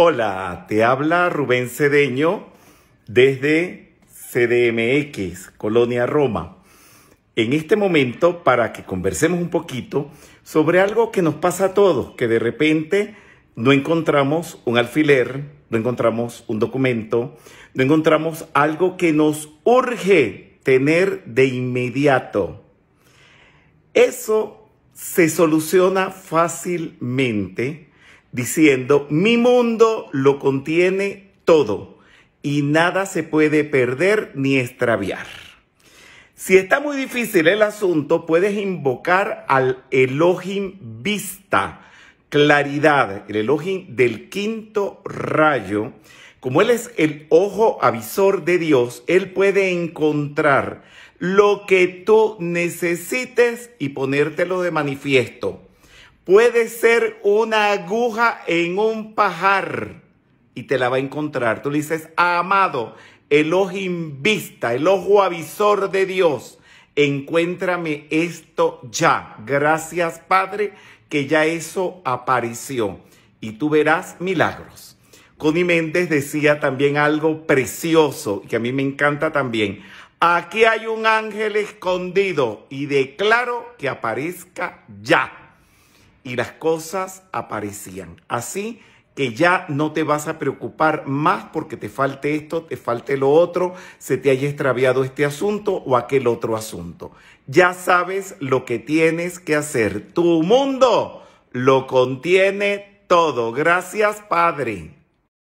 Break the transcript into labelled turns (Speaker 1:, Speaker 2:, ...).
Speaker 1: Hola, te habla Rubén Cedeño desde CDMX, Colonia Roma. En este momento, para que conversemos un poquito sobre algo que nos pasa a todos, que de repente no encontramos un alfiler, no encontramos un documento, no encontramos algo que nos urge tener de inmediato. Eso se soluciona fácilmente diciendo, mi mundo lo contiene todo y nada se puede perder ni extraviar. Si está muy difícil el asunto, puedes invocar al Elohim Vista, claridad, el Elohim del quinto rayo. Como Él es el ojo avisor de Dios, Él puede encontrar lo que tú necesites y ponértelo de manifiesto puede ser una aguja en un pajar y te la va a encontrar. Tú le dices, amado, el ojo invista, el ojo avisor de Dios, encuéntrame esto ya. Gracias, Padre, que ya eso apareció y tú verás milagros. Connie Méndez decía también algo precioso que a mí me encanta también. Aquí hay un ángel escondido y declaro que aparezca ya y las cosas aparecían. Así que ya no te vas a preocupar más porque te falte esto, te falte lo otro, se te haya extraviado este asunto o aquel otro asunto. Ya sabes lo que tienes que hacer. Tu mundo lo contiene todo. Gracias, Padre.